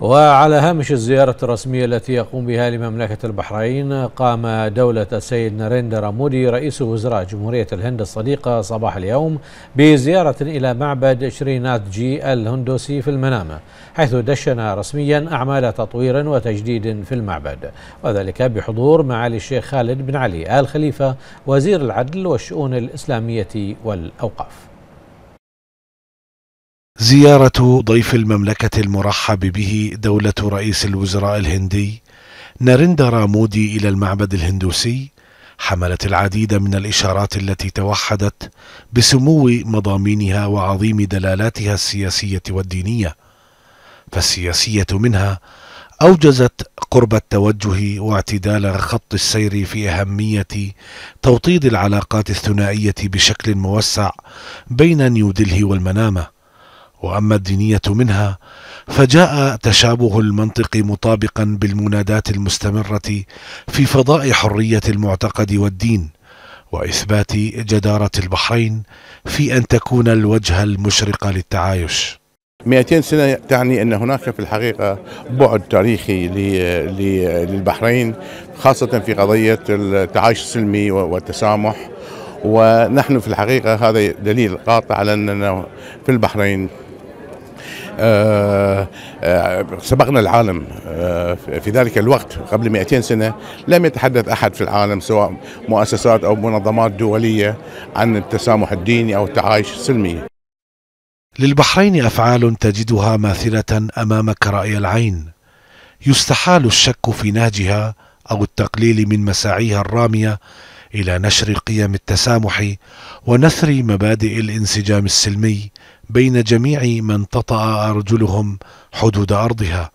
وعلى هامش الزيارة الرسمية التي يقوم بها لمملكة البحرين قام دولة السيد نريندرا مودي رئيس وزراء جمهورية الهند الصديقة صباح اليوم بزيارة إلى معبد شرينات جي الهندوسي في المنامة حيث دشن رسميا أعمال تطوير وتجديد في المعبد وذلك بحضور معالي الشيخ خالد بن علي آل خليفة وزير العدل والشؤون الإسلامية والأوقاف زيارة ضيف المملكة المرحب به دولة رئيس الوزراء الهندي ناريندرا مودي إلى المعبد الهندوسي حملت العديد من الإشارات التي توحدت بسمو مضامينها وعظيم دلالاتها السياسية والدينية فالسياسية منها أوجزت قرب التوجه واعتدال خط السير في أهمية توطيد العلاقات الثنائية بشكل موسع بين نيودلهي والمنامة واما الدينيه منها فجاء تشابه المنطق مطابقا بالمنادات المستمره في فضاء حريه المعتقد والدين واثبات جداره البحرين في ان تكون الوجه المشرق للتعايش 200 سنة تعني أن هناك في الحقيقة بعد تاريخي للبحرين خاصة في قضية التعايش السلمي والتسامح ونحن في الحقيقة هذا دليل قاطع على أننا في البحرين آه، آه، سبقنا العالم آه، في ذلك الوقت قبل 200 سنة لم يتحدث أحد في العالم سواء مؤسسات أو منظمات دولية عن التسامح الديني أو التعايش السلمي للبحرين أفعال تجدها ماثلة أمامك رأي العين يستحال الشك في نهجها أو التقليل من مساعيها الرامية إلى نشر قيم التسامح ونثر مبادئ الانسجام السلمي بين جميع من تطأ أرجلهم حدود أرضها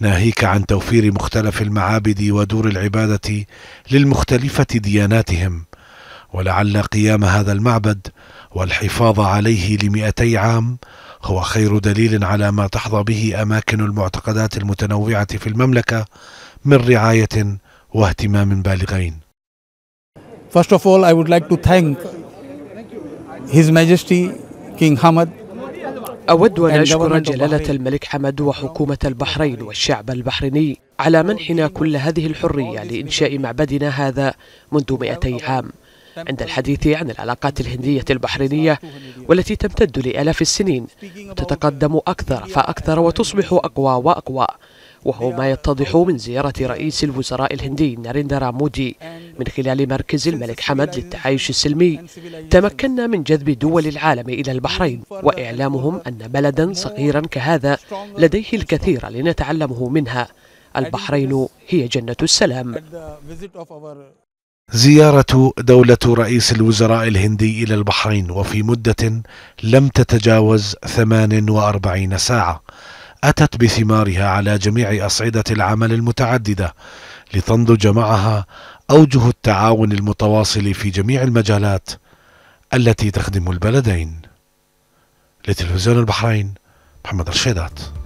ناهيك عن توفير مختلف المعابد ودور العبادة للمختلفة دياناتهم ولعل قيام هذا المعبد والحفاظ عليه لمئتي عام هو خير دليل على ما تحظى به أماكن المعتقدات المتنوعة في المملكة من رعاية واهتمام بالغين First of all, I would like to thank His Majesty King Hamad أود أن أشكر جلالة الملك حمد وحكومة البحرين والشعب البحريني على منحنا كل هذه الحرية لإنشاء معبدنا هذا منذ 200 عام عند الحديث عن العلاقات الهندية البحرينية والتي تمتد لآلاف السنين تتقدم أكثر فأكثر وتصبح أقوى وأقوى وهو ما يتضح من زيارة رئيس الوزراء الهندي ناريندرا مودي من خلال مركز الملك حمد للتعايش السلمي تمكنا من جذب دول العالم إلى البحرين وإعلامهم أن بلدا صغيرا كهذا لديه الكثير لنتعلمه منها البحرين هي جنة السلام زيارة دولة رئيس الوزراء الهندي إلى البحرين وفي مدة لم تتجاوز 48 ساعة أتت بثمارها على جميع أصعدة العمل المتعددة لتنضج معها أوجه التعاون المتواصل في جميع المجالات التي تخدم البلدين لتلفزيون البحرين محمد رشيدات